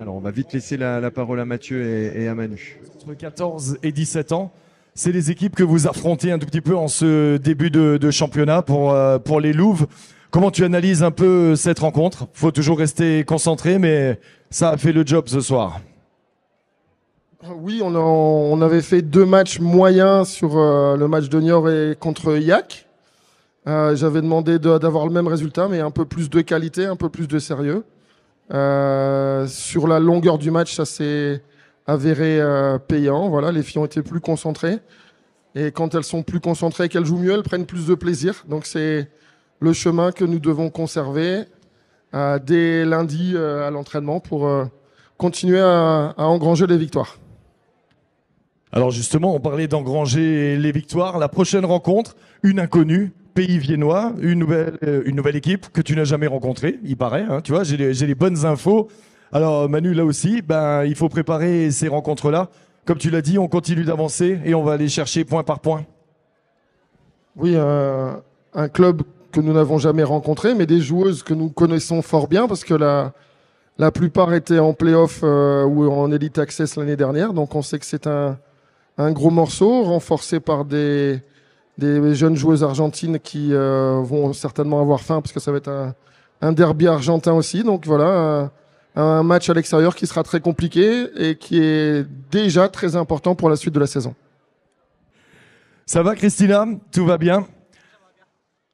Alors, on va vite laisser la, parole à Mathieu et, à Manu. Entre 14 et 17 ans, c'est les équipes que vous affrontez un tout petit peu en ce début de, championnat pour, euh, pour les Louves. Comment tu analyses un peu cette rencontre Faut toujours rester concentré, mais ça a fait le job ce soir. Ah oui, on, avait fait deux matchs moyens sur euh, le match de Niort et contre Iac. Euh, j'avais demandé d'avoir le même résultat, mais un peu plus de qualité, un peu plus de sérieux. Euh, sur la longueur du match, ça s'est avéré euh, payant. Voilà, les filles ont été plus concentrées. Et quand elles sont plus concentrées et qu'elles jouent mieux, elles prennent plus de plaisir. Donc c'est le chemin que nous devons conserver euh, dès lundi à l'entraînement pour continuer à engranger les victoires. Alors justement, on parlait d'engranger les victoires. La prochaine rencontre, une inconnue, pays viennois, une nouvelle, euh, une nouvelle équipe que tu n'as jamais rencontrée, il paraît. Hein, tu vois, j'ai les bonnes infos. Alors Manu, là aussi, ben, il faut préparer ces rencontres-là. Comme tu l'as dit, on continue d'avancer et on va aller chercher point par point. Oui, un club que nous n'avons jamais rencontré, mais des joueuses que nous connaissons fort bien parce que la, la plupart étaient en playoff off euh, ou en Elite Access l'année dernière. Donc on sait que c'est un, gros morceau renforcé par des, des jeunes joueuses argentines qui euh, vont certainement avoir faim parce que ça va être un, derby argentin aussi. Donc voilà, euh, un match à l'extérieur qui sera très compliqué et qui est déjà très important pour la suite de la saison. Ça va Christina Tout va bien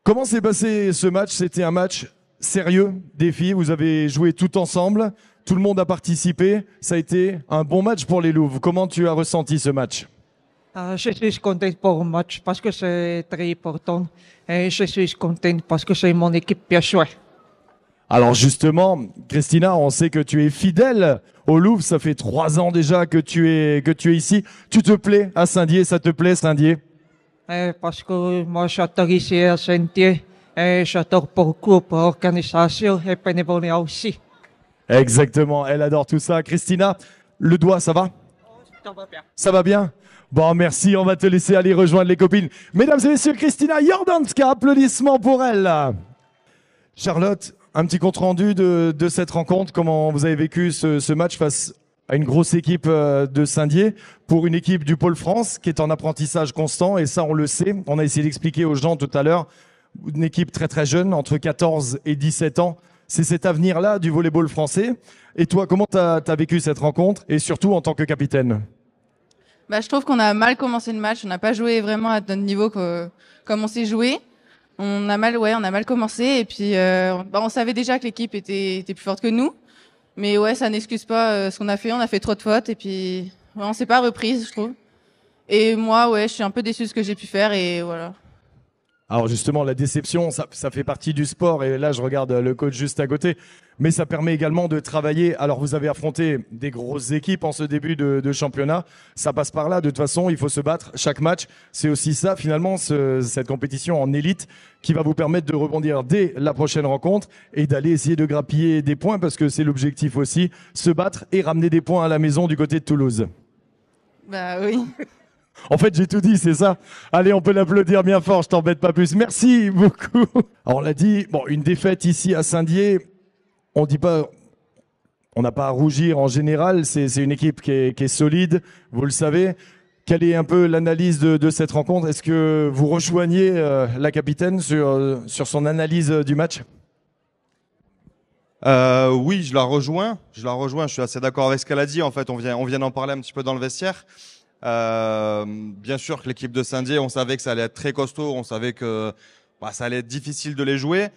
Comment s'est passé ce match C'était un match sérieux défi. Vous avez joué tout ensemble. Tout le monde a participé. Ça a été un bon match pour les Louves. Comment tu as ressenti ce match ah, je suis content pour le match parce que c'est très important. Et je suis content parce que c'est mon équipe bien Alors justement, Christina, on sait que tu es fidèle au Louvre. Ça fait trois ans déjà que tu es, que tu es ici. Tu te plais à Saint-Dié Ça te plaît, Saint-Dié eh, Parce que moi, j'adore ici à Saint-Dié. Et j'adore beaucoup pour l'organisation et bénévolat aussi. Exactement, elle adore tout ça. Christina, le doigt, ça va ça va bien Bon, merci, on va te laisser aller rejoindre les copines. Mesdames et messieurs, Christina Jordanska, applaudissements pour elle. Charlotte, un petit compte-rendu de, cette rencontre, comment vous avez vécu ce, ce match face à une grosse équipe euh, de Saint-Dié pour une équipe du Pôle France qui est en apprentissage constant et ça on le sait, on a essayé d'expliquer aux gens tout à l'heure, une équipe très très jeune, entre 14 et 17 ans, c'est cet avenir-là du volleyball français. Et toi, comment tu as, vécu cette rencontre et surtout en tant que capitaine bah, Je trouve qu'on a mal commencé le match. On n'a pas joué vraiment à notre niveau comme on s'est joué. On a mal, ouais, on a mal commencé et puis euh, bah, on savait déjà que l'équipe était, plus forte que nous. Mais ouais, ça n'excuse pas euh, ce qu'on a fait. On a fait trop de fautes et puis on s'est pas reprise, je trouve. Et moi, ouais, je suis un peu déçue de ce que j'ai pu faire et voilà. Alors justement, la déception, ça, fait partie du sport, et là je regarde le coach juste à côté, mais ça permet également de travailler. Alors vous avez affronté des grosses équipes en ce début de, championnat, ça passe par là, de toute façon il faut se battre chaque match. C'est aussi ça finalement, cette compétition en élite qui va vous permettre de rebondir dès la prochaine rencontre et d'aller essayer de grappiller des points, parce que c'est l'objectif aussi, se battre et ramener des points à la maison du côté de Toulouse. Bah oui. En fait, j'ai tout dit, c'est ça. Allez, on peut l'applaudir bien fort, je t'embête pas plus. Merci beaucoup. Alors, on l'a dit, bon, une défaite ici à Saint-Dié, on dit pas, on n'a pas à rougir en général. C'est une équipe qui est, solide, vous le savez. Quelle est un peu l'analyse de, cette rencontre Est-ce que vous rejoignez euh, la capitaine sur, euh, son analyse euh, du match Oui, je la rejoins. Je la rejoins. Je suis assez d'accord avec ce qu'elle a dit. En fait, on vient, on vient d'en parler un petit peu dans le vestiaire. Euh, bien sûr que l'équipe de Saint-Dié, on savait que ça allait être très costaud, on savait que bah, ça allait être difficile de les jouer.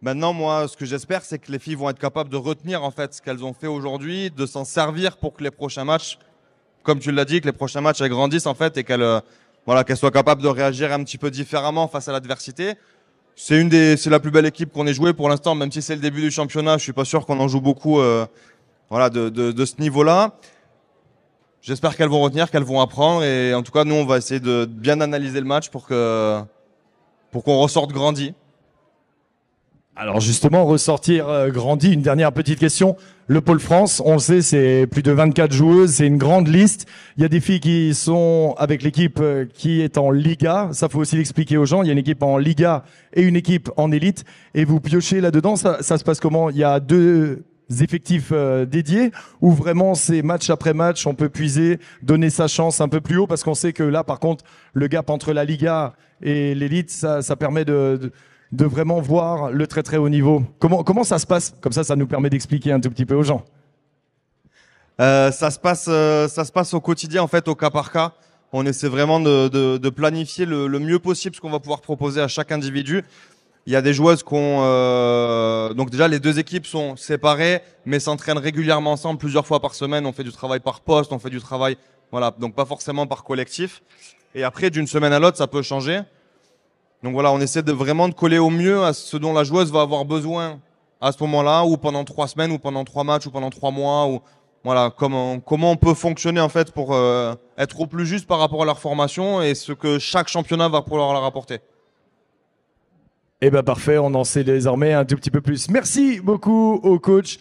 Maintenant, moi, ce que j'espère, c'est que les filles vont être capables de retenir en fait ce qu'elles ont fait aujourd'hui, de s'en servir pour que les prochains matchs, comme tu l'as dit, que les prochains matchs elles grandissent en fait et qu'elles euh, voilà, qu'elles soient capables de réagir un petit peu différemment face à l'adversité. C'est une des, c'est la plus belle équipe qu'on ait jouée pour l'instant, même si c'est le début du championnat. Je suis pas sûr qu'on en joue beaucoup, euh, voilà, de, de, de ce niveau-là. J'espère qu'elles vont retenir, qu'elles vont apprendre. Et en tout cas, nous, on va essayer de bien analyser le match pour que pour qu'on ressorte grandi. Alors justement, ressortir euh, grandi, une dernière petite question. Le Pôle France, on sait, c'est plus de 24 joueuses, c'est une grande liste. Il y a des filles qui sont avec l'équipe euh, qui est en Liga, ça faut aussi l'expliquer aux gens, il y a une équipe en Liga et une équipe en élite, et vous piochez là-dedans, ça, ça se passe comment Il y a deux effectifs euh, dédiés ou vraiment c'est match après match, on peut puiser, donner sa chance un peu plus haut parce qu'on sait que là, par contre, le gap entre la Liga et l'élite, ça, ça, permet de, de, vraiment voir le très très haut niveau. Comment, comment ça se passe Comme ça, ça nous permet d'expliquer un tout petit peu aux gens. Euh, ça se passe, euh, ça se passe au quotidien en fait, au cas par cas. On essaie vraiment de, de planifier le, le mieux possible ce qu'on va pouvoir proposer à chaque individu. Il y a des joueuses qui ont. Euh, donc, déjà, les deux équipes sont séparées, mais s'entraînent régulièrement ensemble plusieurs fois par semaine. On fait du travail par poste, on fait du travail. Voilà, donc pas forcément par collectif. Et après, d'une semaine à l'autre, ça peut changer. Donc voilà, on essaie de vraiment de coller au mieux à ce dont la joueuse va avoir besoin à ce moment-là, ou pendant trois semaines, ou pendant trois matchs, ou pendant trois mois, ou voilà, comment, comment on peut fonctionner en fait pour euh, être au plus juste par rapport à leur formation et ce que chaque championnat va pouvoir leur apporter. Eh ben parfait, on en sait désormais un tout petit peu plus. Merci beaucoup au coach.